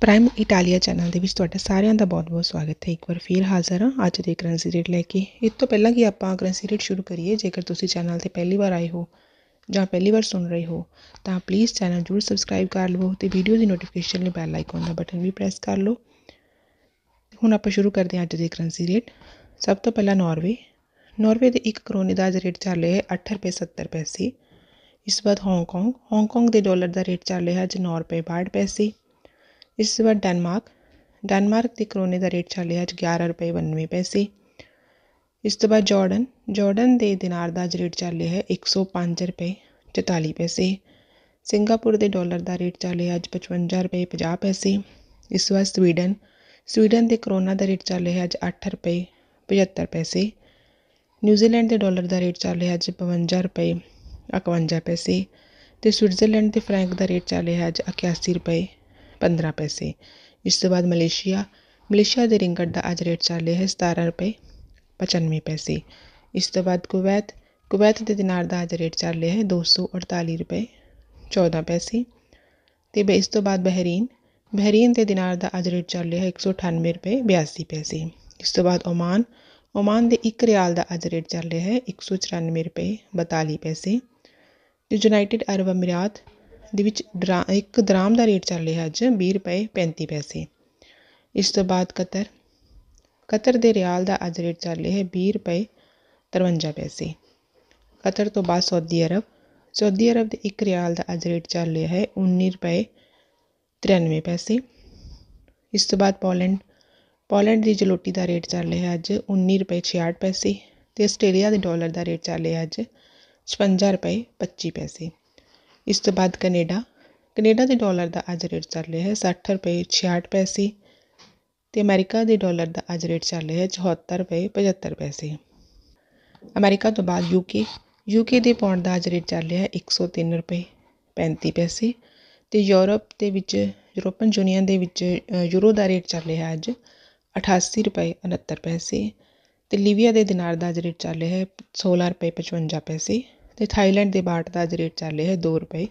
prime Italia channel ਦੇ ਵਿੱਚ ਤੁਹਾਡਾ ਸਾਰਿਆਂ ਦਾ ਬਹੁਤ-ਬਹੁਤ ਸਵਾਗਤ ਹੈ ਇੱਕ ਵਾਰ ਫੇਰ ਹਾਜ਼ਰ ਹਾਂ ਅੱਜ ਦੇ ਕਰੰਸੀ ਰੇਟ ਲੈ ਕੇ ਇਸ ਤੋਂ ਪਹਿਲਾਂ ਕਿ ਆਪਾਂ ਕਰੰਸੀ ਰੇਟ ਸ਼ੁਰੂ ਕਰੀਏ ਜੇਕਰ ਤੁਸੀਂ ਚੈਨਲ ਤੇ ਪਹਿਲੀ ਵਾਰ ਆਏ ਹੋ ਜਾਂ ਪਹਿਲੀ ਵਾਰ ਸੁਣ ਰਹੇ ਹੋ ਤਾਂ ਪਲੀਜ਼ ਚੈਨਲ ਜਰੂਰ ਸਬਸਕ੍ਰਾਈਬ ਕਰ ਲਵੋ ਤੇ ਵੀਡੀਓ ਦੀ ਨੋਟੀਫਿਕੇਸ਼ਨ ਲਈ ਬੈਲ ਆਈਕਨ ਦਾ ਬਟਨ ਵੀ ਪ੍ਰੈਸ ਕਰ ਲਓ ਹੁਣ ਆਪਾਂ ਸ਼ੁਰੂ ਕਰਦੇ ਹਾਂ ਅੱਜ ਦੇ ਕਰੰਸੀ ਰੇਟ ਸਭ ਤੋਂ ਪਹਿਲਾਂ ਨਾਰਵੇ ਨਾਰਵੇ ਦੇ 1 ਕਰੋਨੇ ਦਾ ਅੱਜ ਰੇਟ ਚੱਲ ਰਿਹਾ ਹੈ 8 ਰੁਪਏ 70 ਪੈਸੇ ਇਸ ਬਾਅਦ ਹਾਂਗਕਾਂਗ ਹਾਂਗਕਾਂਗ ਦੇ ਡਾਲਰ ਦਾ ਰੇਟ ਚੱਲ ਰਿਹਾ ਹੈ ਅੱਜ 9 ਰੁਪਏ 62 ਪੈਸੇ ਇਸ ਤੋਂ ਬਾਅਦ ਡੈਨਮਾਰਕ ਡੈਨਮਾਰਕ ਦੀ ਕਰੋਨੇ ਦਾ ਰੇਟ ਚੱਲ ਰਿਹਾ ਅੱਜ ਗਿਆਰ੍ਹਾਂ ਰੁਪਏ ਬਾਨਵੇਂ ਪੈਸੇ ਇਸ ਤੋਂ ਬਾਅਦ ਜਾਰਡਨ ਜੋਰਡਨ ਦੇ ਦਿਨਾਰ ਦਾ ਅੱਜ ਰੇਟ ਚੱਲ ਰਿਹਾ ਇੱਕ ਸੌ ਰੁਪਏ ਚੁਤਾਲੀ ਪੈਸੇ ਸਿੰਗਾਪੁਰ ਦੇ ਡਾਲਰ ਦਾ ਰੇਟ ਚੱਲ ਰਿਹਾ ਅੱਜ ਪਚਵੰਜਾ ਰੁਪਏ ਪੰਜਾਹ ਪੈਸੇ ਇਸ ਤੋਂ ਬਾਅਦ ਸਵੀਡਨ ਸਵੀਡਨ ਦੇ ਕਰੋਨਾ ਦਾ ਰੇਟ ਚੱਲ ਰਿਹਾ ਅੱਜ ਅੱਠ ਰੁਪਏ ਪਝੱਤਰ ਪੈਸੇ ਨਿਊਜ਼ੀਲੈਂਡ ਦੇ ਡਾਲਰ ਦਾ ਰੇਟ ਚੱਲ ਰਿਹਾ ਅੱਜ 52 ਰੁਪਏ 51 ਪੈਸੇ ਤੇ ਸਵਿਟਜ਼ਰਲੈਂਡ ਦੇ ਫ੍ਰੈਂਕ ਦਾ ਰੇਟ ਚੱਲ ਰਿਹਾ ਅੱਜ 81 ਰੁਪਏ 15 ਪੈਸੇ ਇਸ ਤੋਂ ਬਾਅਦ ਮਲੇਸ਼ੀਆ ਮਲੇਸ਼ੀਆ ਦੇ ਰਿੰਗਟ ਦਾ ਅੱਜ ਰੇਟ ਚੱਲ ਰਿਹਾ ਹੈ 17 ਰੁਪਏ 95 ਪੈਸੇ ਇਸ ਤੋਂ ਬਾਅਦ ਕੁਵੈਤ ਕੁਵੈਤ ਦੇ ਦਿਨਾਰ ਦਾ ਅੱਜ ਰੇਟ ਚੱਲ ਰਿਹਾ ਹੈ 248 ਰੁਪਏ 14 ਪੈਸੇ ਤੇ ਇਸ ਤੋਂ ਬਾਅਦ ਬਹਿਰੀਨ ਬਹਿਰੀਨ ਦੇ ਦਿਨਾਰ ਦਾ ਅੱਜ ਰੇਟ ਚੱਲ ਰਿਹਾ ਹੈ 198 ਰੁਪਏ 82 ਪੈਸੇ ਇਸ ਤੋਂ ਬਾਅਦ ਓਮਾਨ ਓਮਾਨ ਦੇ 1 ਰਿਆਲ ਦਾ ਅੱਜ ਰੇਟ ਚੱਲ ਰਿਹਾ ਹੈ 194 ਰੁਪਏ 42 ਪੈਸੇ ਤੇ ਯੂਨਾਈਟਿਡ ਅਰਬ ਅਮੀਰਾਤ ਦੇ ਵਿੱਚ ਇੱਕ ਦਰਾਮ ਦਾ ਰੇਟ ਚੱਲ ਰਿਹਾ ਅੱਜ 20 ਰੁਪਏ 35 ਪੈਸੇ ਇਸ ਤੋਂ ਬਾਅਦ ਕਤਰ ਕਤਰ ਦੇ ਰਿਆਲ ਦਾ ਅੱਜ ਰੇਟ ਚੱਲ ਰਿਹਾ ਹੈ 20 ਰੁਪਏ 53 ਪੈਸੇ ਕਤਰ ਤੋਂ ਬਾਅਦ ਸਾਊਦੀ ਅਰਬ ਸਾਊਦੀ ਅਰਬ ਦੇ 1 ਰਿਆਲ ਦਾ ਅੱਜ ਰੇਟ ਚੱਲ ਰਿਹਾ ਹੈ 19 ਰੁਪਏ 93 ਪੈਸੇ ਇਸ ਤੋਂ ਬਾਅਦ ਪੋਲੈਂਡ ਪੋਲੈਂਡ ਦੀ ਜਲੋਟੀ ਦਾ ਰੇਟ ਚੱਲ ਰਿਹਾ ਅੱਜ 19 ਰੁਪਏ 68 ਪੈਸੇ ਤੇ ਆਸਟ੍ਰੇਲੀਆ ਦੇ ਡਾਲਰ ਦਾ ਰੇਟ ਚੱਲ ਰਿਹਾ ਅੱਜ 55 ਰੁਪਏ 25 ਪੈਸੇ ਇਸ ਤੋਂ ਬਾਅਦ ਕੈਨੇਡਾ ਕੈਨੇਡਾ ਦੇ ਡਾਲਰ ਦਾ ਅੱਜ ਰੇਟ ਚੱਲ ਰਿਹਾ ਹੈ 60 ਰੁਪਏ 66 ਪੈਸੇ ਤੇ ਅਮਰੀਕਾ ਦੇ ਡਾਲਰ ਦਾ ਅੱਜ ਰੇਟ ਚੱਲ ਰਿਹਾ ਹੈ 74 ਰੁਪਏ 75 ਪੈਸੇ ਅਮਰੀਕਾ ਤੋਂ ਬਾਅਦ ਯੂਕੇ ਯੂਕੇ ਦੇ ਪੌਂਡ ਦਾ ਅੱਜ ਰੇਟ ਚੱਲ ਰਿਹਾ ਹੈ 103 ਰੁਪਏ 35 ਪੈਸੇ ਤੇ ਯੂਰਪ ਦੇ ਵਿੱਚ ਯੂਰੋਪਨ ਯੂਨੀਅਨ ਦੇ ਵਿੱਚ ਯੂਰੋ ਦਾ ਰੇਟ ਚੱਲ ਰਿਹਾ ਹੈ ਅੱਜ 88 ਰੁਪਏ 69 ਪੈਸੇ ਤੇ ਲੀਬੀਆ ਦੇ ਦਿਨਾਰ ਦਾ ਅੱਜ ਰੇਟ ਚੱਲ ਰਿਹਾ ਹੈ 16 ਰੁਪਏ 55 ਪੈਸੇ ਤੇ ਥਾਈਲੈਂਡ ਦੇ ਬਾਟ ਦਾ ਅੱਜ ਰੇਟ ਚੱਲ ਰਿਹਾ ਹੈ 2 ਰੁਪਏ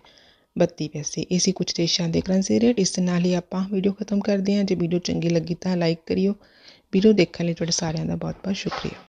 32 ਪੈਸੇ ਇਹ ਸੀ ਕੁਝ ਦੇਸ਼ਾਂ ਦੇ ਕਰੰਸੀ ਰੇਟ ਇਸ ਨਾਲ ਹੀ ਆਪਾਂ ਵੀਡੀਓ ਖਤਮ ਕਰਦੇ ਹਾਂ ਜੇ ਵੀਡੀਓ ਚੰਗੀ ਲੱਗੀ ਤਾਂ ਲਾਈਕ ਕਰਿਓ ਵੀਡੀਓ ਦੇਖਣ ਲਈ ਤੁਹਾਡੇ ਸਾਰਿਆਂ ਦਾ ਬਹੁਤ ਬਹੁਤ ਸ਼ੁਕਰੀਆ